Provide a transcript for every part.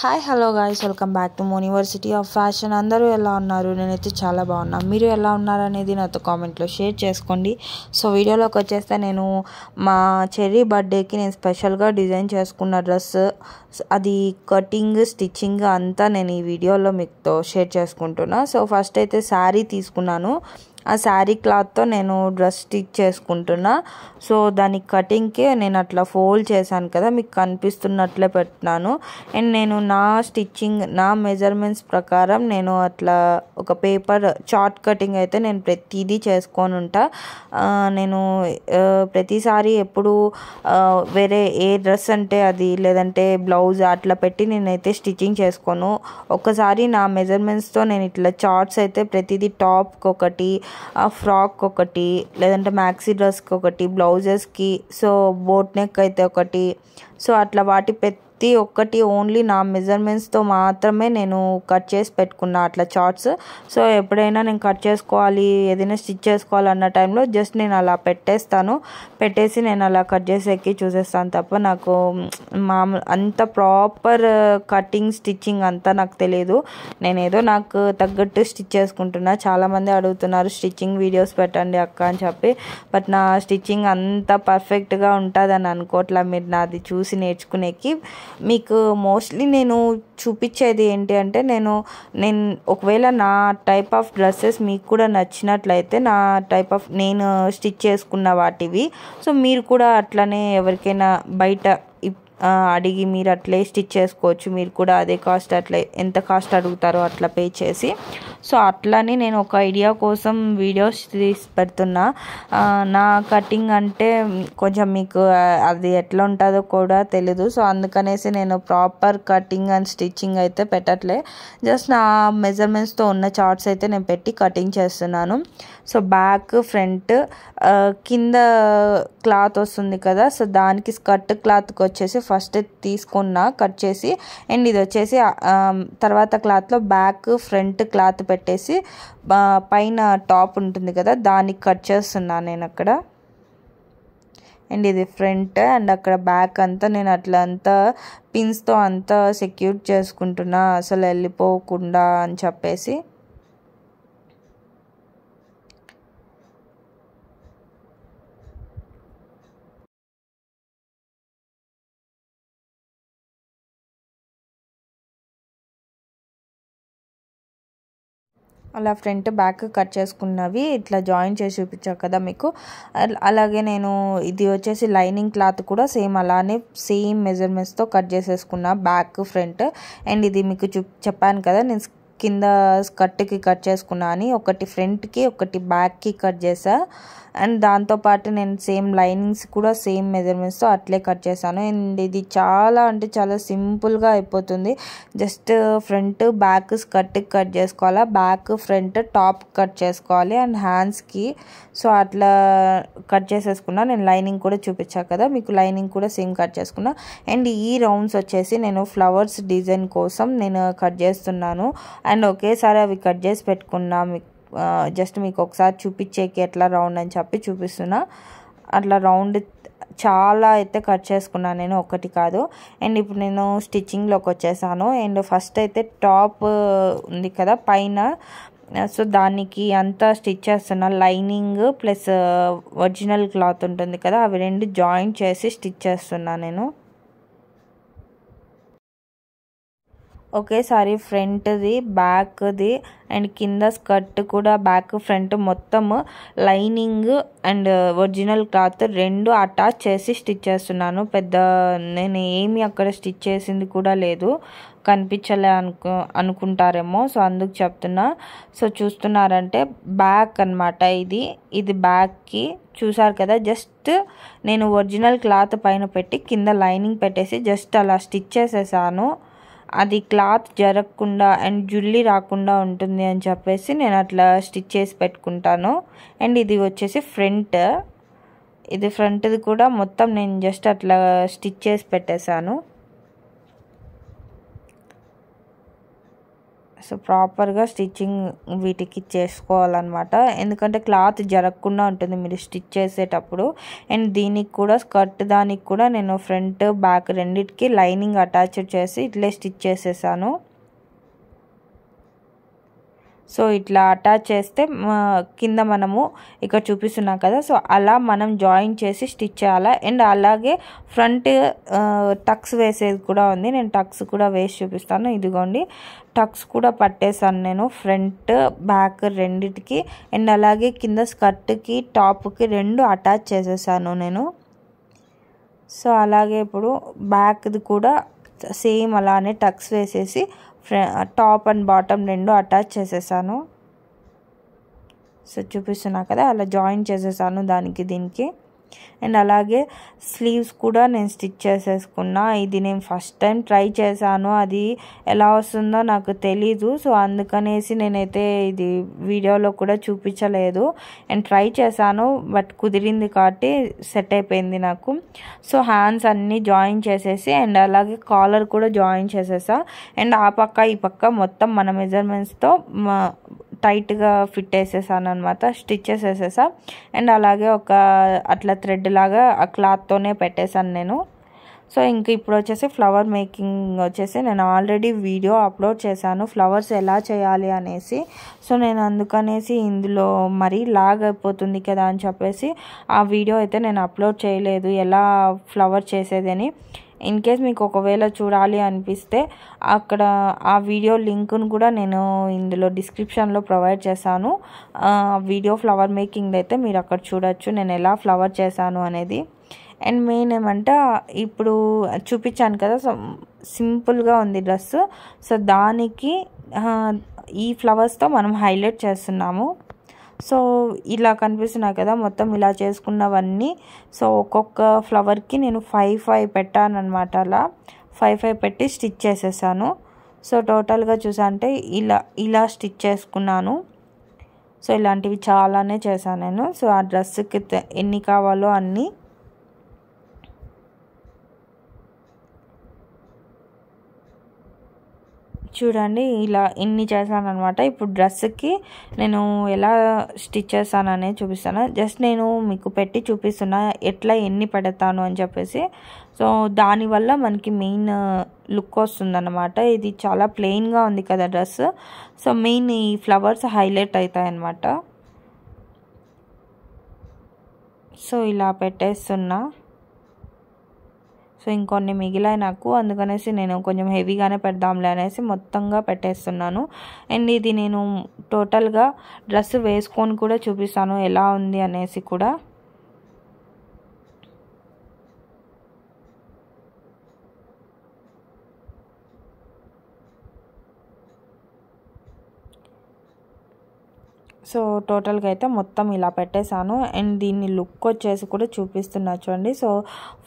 hi hello guys welcome back to University of Fashion అందరూ ఎలా ఉన్నారు నేనైతే చాలా బాగున్నా మీరు ఎలా ఉన్నారనేది నాతో కామెంట్లో షేర్ చేసుకోండి సో వీడియోలోకి వచ్చేస్తే నేను మా చెర్రీ బర్త్డేకి నేను స్పెషల్గా డిజైన్ చేసుకున్న డ్రెస్ అది కటింగ్ స్టిచ్చింగ్ అంతా నేను ఈ వీడియోలో మీతో షేర్ చేసుకుంటున్నా సో ఫస్ట్ అయితే శారీ తీసుకున్నాను ఆ శారీ క్లాత్తో నేను డ్రెస్ స్టిచ్ చేసుకుంటున్నా సో దాని కటింగ్కి నేను అట్లా ఫోల్డ్ చేశాను కదా మీకు కనిపిస్తున్నట్లే పెట్టినాను అండ్ నేను నా స్టిచ్చింగ్ నా మెజర్మెంట్స్ ప్రకారం నేను అట్లా ఒక పేపర్ చార్ట్ కటింగ్ అయితే నేను ప్రతిదీ చేసుకొని ఉంటా నేను ప్రతిసారి ఎప్పుడు వేరే ఏ డ్రెస్ అంటే అది లేదంటే బ్లౌజ్ అట్లా పెట్టి నేనైతే స్టిచ్చింగ్ చేసుకోను ఒక్కసారి నా మెజర్మెంట్స్తో నేను ఇట్లా చార్ట్స్ అయితే ప్రతిదీ టాప్కి ఒకటి ఫ్రాక్ ఒకటి లేదంటే మ్యాక్సీ డ్రెస్కి ఒకటి బ్లౌజెస్కి సో బోట్ నెక్ అయితే ఒకటి సో అట్లా వాటి పెద్ద ప్రతి ఒక్కటి ఓన్లీ నా మెజర్మెంట్స్తో మాత్రమే నేను కట్ చేసి పెట్టుకున్నా అట్లా చార్ట్స్ సో ఎప్పుడైనా నేను కట్ చేసుకోవాలి ఏదైనా స్టిచ్ చేసుకోవాలన్న టైంలో జస్ట్ నేను అలా పెట్టేస్తాను పెట్టేసి నేను అలా కట్ ఎక్కి చూసేస్తాను తప్ప నాకు మామూలు అంత ప్రాపర్ కటింగ్ స్టిచ్చింగ్ అంతా నాకు తెలియదు నేనేదో నాకు తగ్గట్టు స్టిచ్ చేసుకుంటున్నా చాలామంది అడుగుతున్నారు స్టిచ్చింగ్ వీడియోస్ పెట్టండి అక్క అని చెప్పి బట్ నా స్టిచ్చింగ్ అంత పర్ఫెక్ట్గా ఉంటుందని అనుకోవట్లా మీరు నాది చూసి నేర్చుకునేకి మీకు మోస్ట్లీ నేను చూపించేది ఏంటి అంటే నేను నేను ఒకవేళ నా టైప్ ఆఫ్ డ్రెస్సెస్ మీకు కూడా నచ్చినట్లయితే నా టైప్ ఆఫ్ నేను స్టిచ్ చేసుకున్న వాటివి సో మీరు కూడా అట్లనే ఎవరికైనా బయట అడిగి మీరు అట్లే స్టిచ్ చేసుకోవచ్చు మీరు కూడా అదే కాస్ట్ అట్లే ఎంత కాస్ట్ అడుగుతారో అట్లా పే చేసి సో అట్లానే నేను ఒక ఐడియా కోసం వీడియోస్ తీసి పెడుతున్నా నా కటింగ్ అంటే కొంచెం మీకు అది ఎట్లా ఉంటుందో కూడా తెలీదు సో అందుకనేసి నేను ప్రాపర్ కటింగ్ అండ్ స్టిచ్చింగ్ అయితే పెట్టట్లే జస్ట్ నా మెజర్మెంట్స్తో ఉన్న చార్ట్స్ అయితే నేను పెట్టి కటింగ్ చేస్తున్నాను సో బ్యాక్ ఫ్రంట్ కింద క్లాత్ వస్తుంది కదా సో దానికి స్కర్ట్ క్లాత్కి వచ్చేసి ఫస్ట్ తీసుకున్న కట్ చేసి అండ్ ఇది వచ్చేసి తర్వాత క్లాత్లో బ్యాక్ ఫ్రంట్ క్లాత్ పెట్టేసి పైన టాప్ ఉంటుంది కదా దానికి కట్ చేస్తున్నాను నేను అక్కడ అండ్ ఇది ఫ్రంట్ అండ్ అక్కడ బ్యాక్ అంతా నేను అట్లా అంతా పిన్స్తో అంతా సెక్యూర్ చేసుకుంటున్నా అసలు వెళ్ళిపోకుండా అని చెప్పేసి అలా ఫ్రంట్ బ్యాక్ కట్ చేసుకున్నవి ఇట్లా జాయిన్ చేసి చూపించాను కదా మీకు అలాగే నేను ఇది వచ్చేసి లైనింగ్ క్లాత్ కూడా సేమ్ అలానే సేమ్ మెజర్మెంట్స్తో కట్ చేసేసుకున్నా బ్యాక్ ఫ్రంట్ అండ్ ఇది మీకు చెప్పాను కదా నేను కింద స్కర్ట్కి కట్ చేసుకున్నా అని ఒకటి ఫ్రంట్కి ఒకటి బ్యాక్కి కట్ చేసా అండ్ దాంతోపాటు నేను సేమ్ లైనింగ్స్ కూడా సేమ్ మెజర్మెంట్స్తో అట్లే కట్ చేశాను అండ్ ఇది చాలా అంటే చాలా సింపుల్గా అయిపోతుంది just front back skirt cut చేసుకోవాలా బ్యాక్ ఫ్రంట్ టాప్ కట్ చేసుకోవాలి అండ్ హ్యాండ్స్కి సో అట్లా కట్ చేసేసుకున్నా నేను లైనింగ్ కూడా చూపించా కదా మీకు లైనింగ్ కూడా సేమ్ కట్ చేసుకున్నా అండ్ ఈ రౌండ్స్ వచ్చేసి నేను ఫ్లవర్స్ డిజైన్ కోసం నేను కట్ చేస్తున్నాను అండ్ ఒకేసారి అవి కట్ చేసి పెట్టుకున్నా మీకు జస్ట్ మీకు ఒకసారి చూపించేకి ఎట్లా రౌండ్ అని చెప్పి చూపిస్తున్నా అట్లా రౌండ్ చాలా అయితే కట్ చేసుకున్నాను నేను ఒకటి కాదు అండ్ ఇప్పుడు నేను స్టిచ్చింగ్లోకి వచ్చేసాను అండ్ ఫస్ట్ అయితే టాప్ ఉంది కదా పైన సో దానికి అంతా స్టిచ్ చేస్తున్న లైనింగ్ ప్లస్ ఒరిజినల్ క్లాత్ ఉంటుంది కదా అవి రెండు జాయింట్ చేసి స్టిచ్ చేస్తున్నాను నేను ఒకేసారి ఫ్రంట్ది బ్యాక్ది అండ్ కింద స్కర్ట్ కూడా బ్యాక్ ఫ్రంట్ మొత్తము లైనింగ్ అండ్ ఒరిజినల్ క్లాత్ రెండు అటాచ్ చేసి స్టిచ్ చేస్తున్నాను పెద్ద నేను ఏమి అక్కడ స్టిచ్ చేసింది కూడా లేదు కనిపించలే అనుకు అనుకుంటారేమో సో అందుకు చెప్తున్నా సో చూస్తున్నారంటే బ్యాక్ అనమాట ఇది ఇది బ్యాక్కి చూసారు కదా జస్ట్ నేను ఒరిజినల్ క్లాత్ పైన పెట్టి కింద లైనింగ్ పెట్టేసి జస్ట్ అలా స్టిచ్ చేసేసాను అది క్లాత్ జరగకుండా అండ్ జుల్లి రాకుండా ఉంటుంది అని చెప్పేసి నేను అట్లా స్టిచ్ చేసి పెట్టుకుంటాను అండ్ ఇది వచ్చేసి ఫ్రంట్ ఇది ఫ్రంట్ది కూడా మొత్తం నేను జస్ట్ అట్లా స్టిచ్ చేసి పెట్టేశాను సో ప్రాపర్గా స్టిచ్చింగ్ వీటికి చేసుకోవాలన్నమాట ఎందుకంటే క్లాత్ జరగకుండా ఉంటుంది మీరు స్టిచ్ చేసేటప్పుడు అండ్ దీనికి కూడా స్కర్ట్ దానికి కూడా నేను ఫ్రంట్ బ్యాక్ రెండిటికి లైనింగ్ అటాచ్ చేసి ఇట్లే స్టిచ్ చేసేసాను సో ఇట్లా అటాచ్ చేస్తే కింద మనము ఇక్కడ చూపిస్తున్నాం కదా సో అలా మనం జాయిన్ చేసి స్టిచ్ చేయాలా అండ్ అలాగే ఫ్రంట్ టక్స్ వేసేది కూడా ఉంది నేను టక్స్ కూడా వేసి చూపిస్తాను ఇదిగోండి టక్స్ కూడా పట్టేశాను నేను ఫ్రంట్ బ్యాక్ రెండిటికి అండ్ అలాగే కింద స్కర్ట్కి టాప్కి రెండు అటాచ్ చేసేసాను నేను సో అలాగే ఇప్పుడు బ్యాక్ది కూడా సేమ్ అలానే టక్స్ వేసేసి టాప్ అండ్ బాటమ్ రెండు అటాచ్ చేసేసాను సో చూపిస్తున్నా కదా అలా జాయిన్ చేసేసాను దానికి దీనికి అండ్ అలాగే స్లీవ్స్ కూడా నేను స్టిచ్ చేసేసుకున్నా ఇది నేను ఫస్ట్ టైం ట్రై చేశాను అది ఎలా వస్తుందో నాకు తెలీదు సో అందుకనేసి నేనైతే ఇది వీడియోలో కూడా చూపించలేదు అండ్ ట్రై చేశాను బట్ కుదిరింది కాబట్టి సెట్ అయిపోయింది నాకు సో హ్యాండ్స్ అన్నీ జాయిన్ చేసేసి అండ్ అలాగే కాలర్ కూడా జాయిన్ చేసేసా అండ్ ఆ పక్క ఈ పక్క మొత్తం మన మెజర్మెంట్స్తో టైట్గా ఫిట్ వేసేసాను అనమాట స్టిచ్చెస్ వేసేసా అండ్ అలాగే ఒక అట్లా థ్రెడ్ లాగా ఆ క్లాత్తోనే పెట్టేశాను నేను సో ఇంక ఇప్పుడు వచ్చేసి ఫ్లవర్ మేకింగ్ వచ్చేసి నేను ఆల్రెడీ వీడియో అప్లోడ్ చేశాను ఫ్లవర్స్ ఎలా చేయాలి అనేసి సో నేను అందుకనేసి ఇందులో మరీ లాగ్ అయిపోతుంది కదా అని చెప్పేసి ఆ వీడియో అయితే నేను అప్లోడ్ చేయలేదు ఎలా ఫ్లవర్ చేసేదని ఇన్ కేస్ మీకు ఒకవేళ చూడాలి అనిపిస్తే అక్కడ ఆ వీడియో లింక్ను కూడా నేను ఇందులో డిస్క్రిప్షన్లో ప్రొవైడ్ చేశాను వీడియో ఫ్లవర్ మేకింగ్ అయితే మీరు అక్కడ చూడొచ్చు నేను ఎలా ఫ్లవర్ చేశాను అనేది అండ్ మెయిన్ ఏమంటే ఇప్పుడు చూపించాను కదా సో సింపుల్గా ఉంది డ్రెస్ సో దానికి ఈ ఫ్లవర్స్తో మనం హైలైట్ చేస్తున్నాము సో ఇలా కనిపిస్తున్నాయి కదా మొత్తం ఇలా చేసుకున్నవన్నీ సో ఒక్కొక్క ఫ్లవర్కి నేను ఫైవ్ ఫైవ్ పెట్టానమాట అలా ఫైవ్ ఫైవ్ పెట్టి స్టిచ్ చేసేసాను సో టోటల్గా చూసాంటే ఇలా ఇలా స్టిచ్ చేసుకున్నాను సో ఇలాంటివి చాలానే చేశాను నేను సో ఆ డ్రెస్కి ఎన్ని కావాలో అన్నీ చూడండి ఇలా ఇన్ని చేశాను అనమాట ఇప్పుడు డ్రెస్కి నేను ఎలా స్టిచ్ చేస్తాను అనేది చూపిస్తాను జస్ట్ నేను మీకు పెట్టి చూపిస్తున్నా ఎట్లా ఎన్ని పెడతాను అని చెప్పేసి సో దానివల్ల మనకి మెయిన్ లుక్ వస్తుందన్నమాట ఇది చాలా ప్లెయిన్గా ఉంది కదా డ్రెస్ సో మెయిన్ ఈ ఫ్లవర్స్ హైలైట్ అవుతాయి సో ఇలా పెట్టేస్తున్నా సో ఇంకొన్ని మిగిలాయి నాకు అందుకనేసి నేను కొంచెం హెవీగానే పెడదాంలే అనేసి మొత్తంగా పెట్టేస్తున్నాను అండ్ ఇది నేను టోటల్గా డ్రెస్ వేసుకొని కూడా చూపిస్తాను ఎలా ఉంది అనేసి కూడా సో టోటల్గా అయితే మొత్తం ఇలా పెట్టేశాను అండ్ దీన్ని లుక్ వచ్చేసి కూడా చూపిస్తున్నా చూడండి సో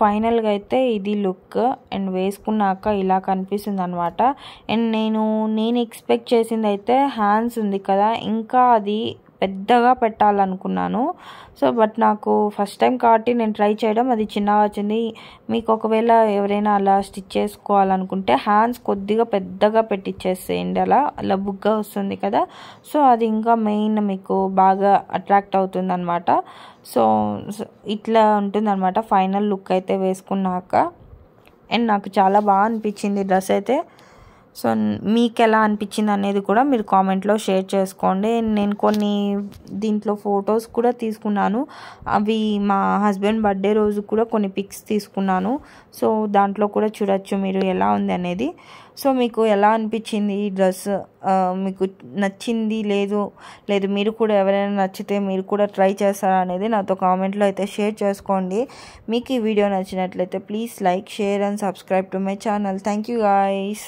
ఫైనల్గా అయితే ఇది లుక్ అండ్ వేసుకున్నాక ఇలా కనిపిస్తుంది అనమాట అండ్ నేను నేను ఎక్స్పెక్ట్ చేసింది అయితే హ్యాండ్స్ ఉంది కదా ఇంకా అది పెద్దగా పెట్టాలనుకున్నాను సో బట్ నాకు ఫస్ట్ టైం కాబట్టి నేను ట్రై చేయడం అది చిన్నగా వచ్చింది మీకు ఒకవేళ ఎవరైనా అలా స్టిచ్ చేసుకోవాలనుకుంటే హ్యాండ్స్ కొద్దిగా పెద్దగా పెట్టిచ్చేసేయండి అలా అలా బుగ్గా వస్తుంది కదా సో అది ఇంకా మెయిన్ మీకు బాగా అట్రాక్ట్ అవుతుంది అనమాట సో ఇట్లా ఉంటుందన్నమాట ఫైనల్ లుక్ అయితే వేసుకున్నాక అండ్ నాకు చాలా బాగా అనిపించింది డ్రెస్ అయితే సో మీకు ఎలా అనిపించింది అనేది కూడా మీరు కామెంట్లో షేర్ చేసుకోండి నేను కొన్ని దీంట్లో ఫొటోస్ కూడా తీసుకున్నాను అవి మా హస్బెండ్ బర్త్డే రోజు కూడా కొన్ని పిక్స్ తీసుకున్నాను సో దాంట్లో కూడా చూడొచ్చు మీరు ఎలా ఉంది అనేది సో మీకు ఎలా అనిపించింది ఈ డ్రెస్ మీకు నచ్చింది లేదు లేదు మీరు కూడా ఎవరైనా నచ్చితే మీరు కూడా ట్రై చేస్తారా అనేది నాతో కామెంట్లో అయితే షేర్ చేసుకోండి మీకు ఈ వీడియో నచ్చినట్లయితే please like share and subscribe to my channel thank you guys